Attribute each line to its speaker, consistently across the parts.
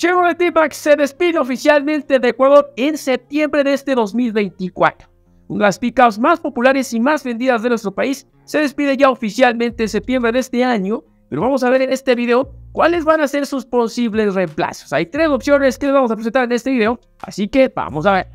Speaker 1: Chevrolet t se despide oficialmente de Ecuador en septiembre de este 2024. Una de las pickups más populares y más vendidas de nuestro país se despide ya oficialmente en septiembre de este año, pero vamos a ver en este video cuáles van a ser sus posibles reemplazos. Hay tres opciones que les vamos a presentar en este video, así que vamos a ver.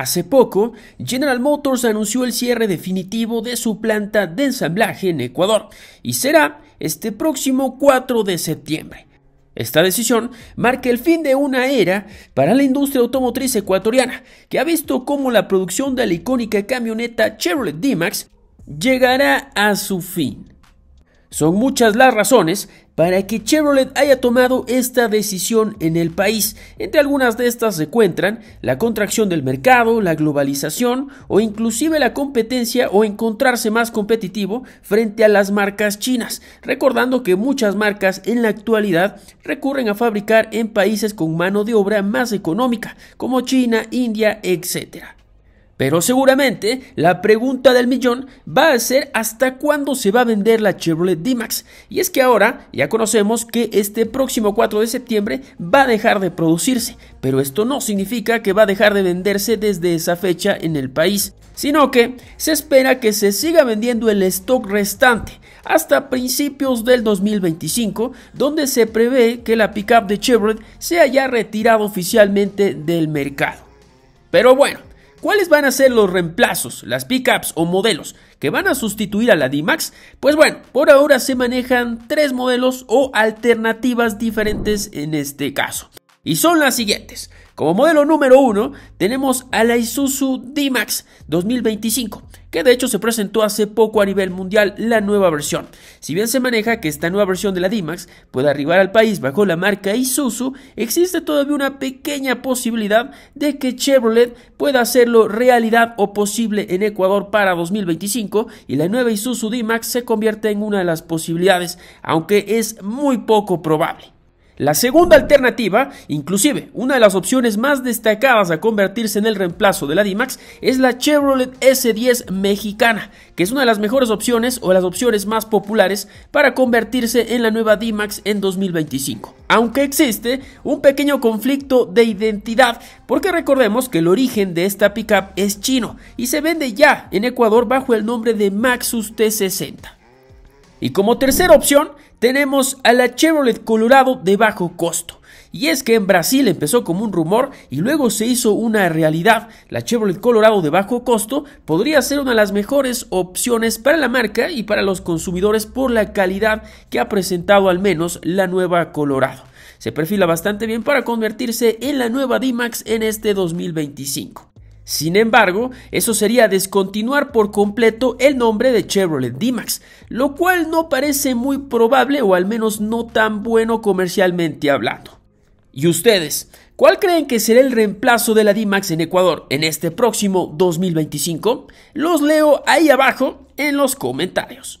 Speaker 1: Hace poco, General Motors anunció el cierre definitivo de su planta de ensamblaje en Ecuador y será este próximo 4 de septiembre. Esta decisión marca el fin de una era para la industria automotriz ecuatoriana, que ha visto cómo la producción de la icónica camioneta Chevrolet D-Max llegará a su fin. Son muchas las razones para que Chevrolet haya tomado esta decisión en el país. Entre algunas de estas se encuentran la contracción del mercado, la globalización o inclusive la competencia o encontrarse más competitivo frente a las marcas chinas, recordando que muchas marcas en la actualidad recurren a fabricar en países con mano de obra más económica, como China, India, etc. Pero seguramente la pregunta del millón va a ser hasta cuándo se va a vender la Chevrolet D-Max. Y es que ahora ya conocemos que este próximo 4 de septiembre va a dejar de producirse, pero esto no significa que va a dejar de venderse desde esa fecha en el país, sino que se espera que se siga vendiendo el stock restante hasta principios del 2025, donde se prevé que la pickup de Chevrolet se haya retirado oficialmente del mercado. Pero bueno, ¿Cuáles van a ser los reemplazos, las pickups o modelos que van a sustituir a la D-Max? Pues bueno, por ahora se manejan tres modelos o alternativas diferentes en este caso y son las siguientes. Como modelo número uno tenemos a la Isuzu D-Max 2025, que de hecho se presentó hace poco a nivel mundial la nueva versión. Si bien se maneja que esta nueva versión de la D-Max pueda arribar al país bajo la marca Isuzu, existe todavía una pequeña posibilidad de que Chevrolet pueda hacerlo realidad o posible en Ecuador para 2025 y la nueva Isuzu D-Max se convierte en una de las posibilidades, aunque es muy poco probable. La segunda alternativa, inclusive una de las opciones más destacadas a convertirse en el reemplazo de la D-Max, es la Chevrolet S10 mexicana, que es una de las mejores opciones o las opciones más populares para convertirse en la nueva D-Max en 2025. Aunque existe un pequeño conflicto de identidad, porque recordemos que el origen de esta pickup es chino y se vende ya en Ecuador bajo el nombre de Maxus T60. Y como tercera opción tenemos a la Chevrolet Colorado de bajo costo. Y es que en Brasil empezó como un rumor y luego se hizo una realidad. La Chevrolet Colorado de bajo costo podría ser una de las mejores opciones para la marca y para los consumidores por la calidad que ha presentado al menos la nueva Colorado. Se perfila bastante bien para convertirse en la nueva D-Max en este 2025. Sin embargo, eso sería descontinuar por completo el nombre de Chevrolet D-Max, lo cual no parece muy probable o al menos no tan bueno comercialmente hablando. ¿Y ustedes? ¿Cuál creen que será el reemplazo de la D-Max en Ecuador en este próximo 2025? Los leo ahí abajo en los comentarios.